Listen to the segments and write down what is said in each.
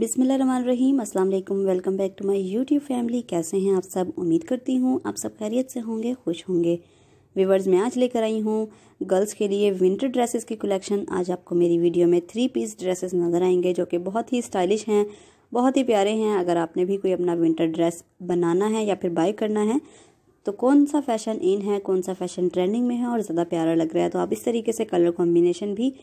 बिसमीम अस्सलाम वालेकुम welcome back to my YouTube family कैसे हैं आप सब उम्मीद करती हूँ आप सब खैरियत से होंगे खुश होंगे व्यूवर्स मैं आज लेकर आई हूँ गर्ल्स के लिए विंटर ड्रेसेस की कलेक्शन आज आपको मेरी वीडियो में थ्री पीस ड्रेसेस नज़र आएंगे जो कि बहुत ही स्टाइलिश हैं बहुत ही प्यारे हैं अगर आपने भी कोई अपना विंटर ड्रेस बनाना है या फिर बाई करना है तो कौन सा फैशन इन है कौन सा फैशन ट्रेंडिंग में है और ज़्यादा प्यारा लग रहा है तो आप इस तरीके से कलर कॉम्बिनेशन भी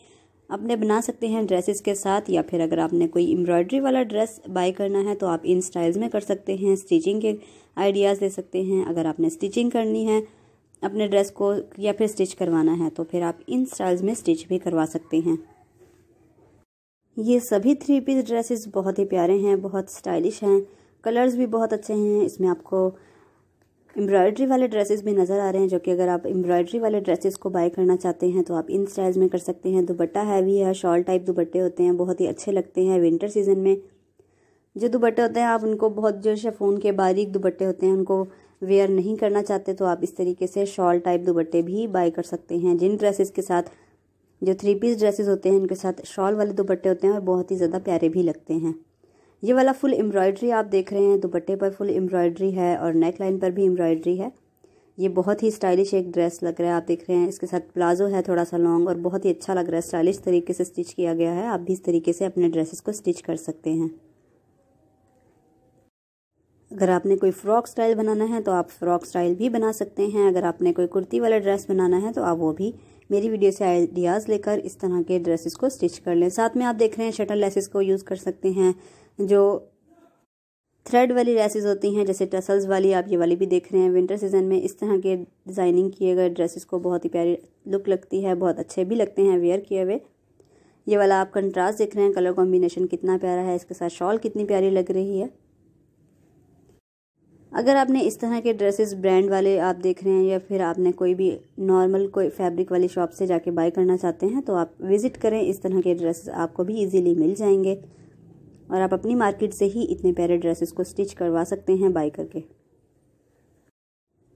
अपने बना सकते हैं ड्रेसेस के साथ या फिर अगर आपने कोई एम्ब्रॉयडरी वाला ड्रेस बाय करना है तो आप इन स्टाइल्स में कर सकते हैं स्टिचिंग के आइडियाज़ ले सकते हैं अगर आपने स्टिचिंग करनी है अपने ड्रेस को या फिर स्टिच करवाना है तो फिर आप इन स्टाइल्स में स्टिच भी करवा सकते हैं ये सभी थ्री पीस ड्रेसेस बहुत ही प्यारे हैं बहुत स्टाइलिश हैं कलर्स भी बहुत अच्छे हैं इसमें आपको एम्ब्रॉयडरी वाले ड्रेसेस भी नज़र आ रहे हैं जो कि अगर आप एम्ब्रॉयडरी वाले ड्रेसेस को बाय करना चाहते हैं तो आप इन स्टाइल्स में कर सकते हैं दुपट्टा हैवी है शॉल टाइप दुपट्टे होते हैं बहुत ही अच्छे लगते हैं विंटर सीजन में जो दुपट्टे होते हैं आप उनको बहुत जो शेफोन के बारीक दुपट्टे होते हैं उनको वेयर नहीं करना चाहते तो आप इस तरीके से शॉल टाइप दुपट्टे भी बाय कर सकते हैं जिन ड्रेसेस के साथ जो थ्री पीस ड्रेसेस होते हैं उनके साथ शॉल वाले दुपट्टे होते हैं और बहुत ही ज़्यादा प्यारे भी लगते हैं ये वाला फुल एम्ब्रॉयड्री आप देख रहे हैं दुपट्टे पर फुल एम्ब्रॉयड्री है और नेक लाइन पर भी एम्ब्रॉयड्री है ये बहुत ही स्टाइलिश एक ड्रेस लग रहा है आप देख रहे हैं इसके साथ प्लाजो है थोड़ा सा लॉन्ग और बहुत ही अच्छा लग रहा है स्टाइलिश तरीके से स्टिच किया गया है आप भी इस तरीके से अपने ड्रेसेस को स्टिच कर सकते हैं अगर आपने कोई फ्रॉक स्टाइल बनाना है तो आप फ्रॉक स्टाइल भी बना सकते हैं अगर आपने कोई कुर्ती वाला ड्रेस बनाना है तो आप वो भी मेरी वीडियो से आइडियाज़ लेकर इस तरह के ड्रेसेस को स्टिच कर लें साथ में आप देख रहे हैं शटर लेसेस को यूज़ कर सकते हैं जो थ्रेड वाली ड्रेसेस होती हैं जैसे टसल्स वाली आप ये वाली भी देख रहे हैं विंटर सीजन में इस तरह के डिज़ाइनिंग किए गए ड्रेसेस को बहुत ही प्यारी लुक लगती है बहुत अच्छे भी लगते हैं वेयर किए हुए ये वाला आप कंट्रास्ट देख रहे हैं कलर कॉम्बिनेशन कितना प्यारा है इसके साथ शॉल कितनी प्यारी लग रही है अगर आपने इस तरह के ड्रेसेस ब्रांड वाले आप देख रहे हैं या फिर आपने कोई भी नॉर्मल कोई फैब्रिक वाली शॉप से जाके बाय करना चाहते हैं तो आप विज़िट करें इस तरह के ड्रेसेस आपको भी इजीली मिल जाएंगे और आप अपनी मार्केट से ही इतने प्यारे ड्रेसेस को स्टिच करवा सकते हैं बाय करके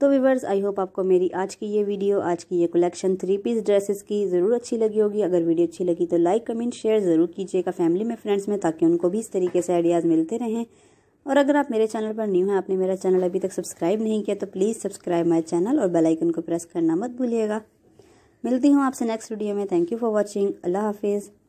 तो वीवर्स आई होप आपको मेरी आज की ये वीडियो आज की ये कलेक्शन थ्री पीस ड्रेसेस की ज़रूर अच्छी लगी होगी अगर वीडियो अच्छी लगी तो लाइक कमेंट शेयर ज़रूर कीजिएगा फैमिली में फ्रेंड्स में ताकि उनको भी इस तरीके से आइडियाज़ मिलते रहें और अगर आप मेरे चैनल पर न्यू हैं आपने मेरा चैनल अभी तक सब्सक्राइब नहीं किया तो प्लीज़ सब्सक्राइब माई चैनल और बेल आइकन को प्रेस करना मत भूलिएगा मिलती हूँ आपसे नेक्स्ट वीडियो में थैंक यू फॉर वॉचिंग अल्लाह हाफिज़